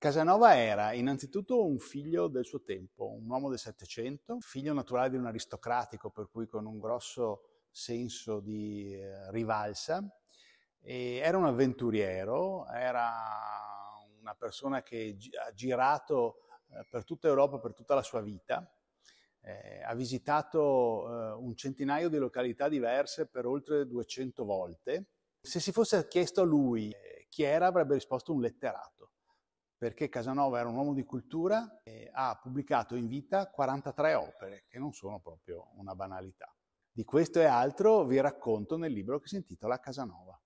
Casanova era innanzitutto un figlio del suo tempo, un uomo del Settecento, figlio naturale di un aristocratico, per cui con un grosso senso di eh, rivalsa. E era un avventuriero, era una persona che gi- ha girato eh, per tutta Europa, per tutta la sua vita. Eh, ha visitato eh, un centinaio di località diverse per oltre 200 volte. Se si fosse chiesto a lui eh, chi era, avrebbe risposto un letterato perché Casanova era un uomo di cultura e ha pubblicato in vita 43 opere, che non sono proprio una banalità. Di questo e altro vi racconto nel libro che si intitola Casanova.